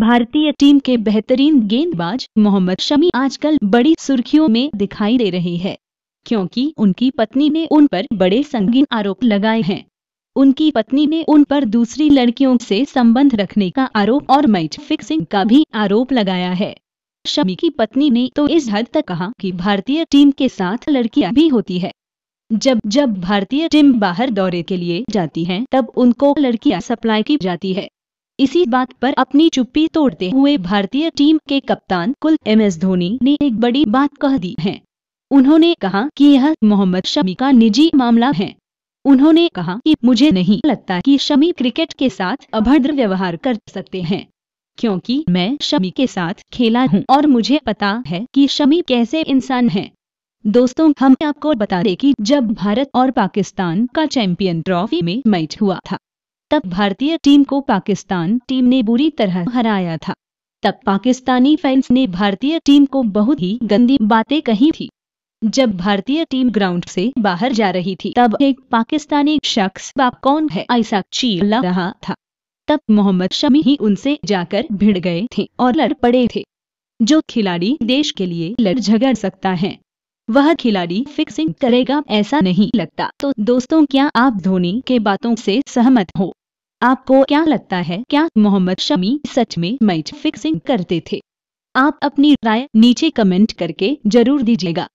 भारतीय टीम के बेहतरीन गेंदबाज मोहम्मद शमी आजकल बड़ी सुर्खियों में दिखाई दे रही है क्योंकि उनकी पत्नी ने उन पर बड़े संगीन आरोप लगाए हैं उनकी पत्नी ने उन पर दूसरी लड़कियों से संबंध रखने का आरोप और मैच फिक्सिंग का भी आरोप लगाया है शमी की पत्नी ने तो इस हद तक कहा कि भारतीय टीम के साथ लड़कियां भी होती है जब जब भारतीय टीम बाहर दौरे के लिए जाती है तब उनको लड़कियां सप्लाई की जाती है इसी बात पर अपनी चुप्पी तोड़ते हुए भारतीय टीम के कप्तान कुल एम एस धोनी ने एक बड़ी बात कह दी है उन्होंने कहा कि यह मोहम्मद शमी का निजी मामला है उन्होंने कहा कि मुझे नहीं लगता कि शमी क्रिकेट के साथ अभद्र व्यवहार कर सकते हैं क्योंकि मैं शमी के साथ खेला हूं और मुझे पता है कि शमी कैसे इंसान है दोस्तों हम आपको बता दें कि जब भारत और पाकिस्तान का चैंपियन ट्रॉफी में मैच हुआ था तब भारतीय टीम को पाकिस्तान टीम ने बुरी तरह हराया था तब पाकिस्तानी फैंस ने भारतीय टीम को बहुत ही गंदी बातें कही थी जब भारतीय टीम ग्राउंड से बाहर जा रही थी तब एक पाकिस्तानी शख्स बाप कौन है ऐसा चीला रहा था तब मोहम्मद शमी ही उनसे जाकर भिड़ गए थे और लड़ पड़े थे जो खिलाड़ी देश के लिए लड़ झगड़ सकता है वह खिलाड़ी फिक्सिंग करेगा ऐसा नहीं लगता तो दोस्तों क्या आप धोनी के बातों से सहमत हो आपको क्या लगता है क्या मोहम्मद शमी सच में मैच फिक्सिंग करते थे आप अपनी राय नीचे कमेंट करके जरूर दीजिएगा